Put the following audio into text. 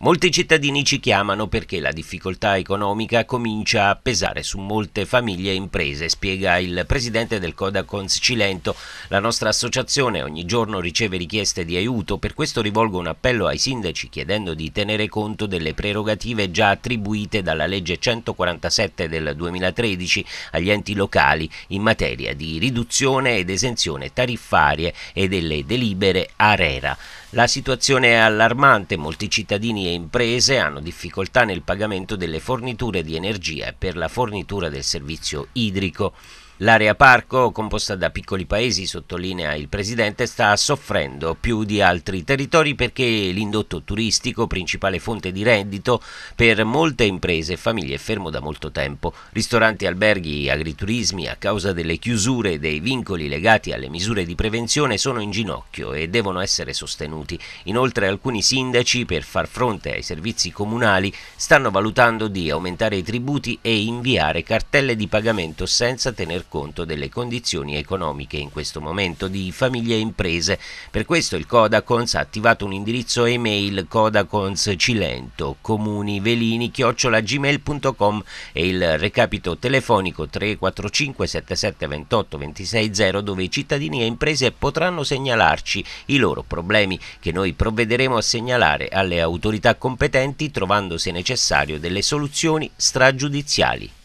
Molti cittadini ci chiamano perché la difficoltà economica comincia a pesare su molte famiglie e imprese, spiega il presidente del Codacons Cilento. La nostra associazione ogni giorno riceve richieste di aiuto, per questo rivolgo un appello ai sindaci chiedendo di tenere conto delle prerogative già attribuite dalla legge 147 del 2013 agli enti locali in materia di riduzione ed esenzione tariffarie e delle delibere ARERA. La situazione è allarmante, molti cittadini e imprese hanno difficoltà nel pagamento delle forniture di energia e per la fornitura del servizio idrico. L'area parco, composta da piccoli paesi, sottolinea il presidente, sta soffrendo più di altri territori perché l'indotto turistico, principale fonte di reddito per molte imprese e famiglie, è fermo da molto tempo. Ristoranti, alberghi, agriturismi, a causa delle chiusure e dei vincoli legati alle misure di prevenzione, sono in ginocchio e devono essere sostenuti. Inoltre alcuni sindaci, per far fronte ai servizi comunali, stanno valutando di aumentare i tributi e inviare cartelle di pagamento senza tener conto delle condizioni economiche in questo momento di famiglie e imprese. Per questo il Codacons ha attivato un indirizzo email codaconscilento comunivelini-gmail.com e il recapito telefonico 345 77 28 260 dove i cittadini e imprese potranno segnalarci i loro problemi che noi provvederemo a segnalare alle autorità competenti trovando se necessario delle soluzioni stragiudiziali.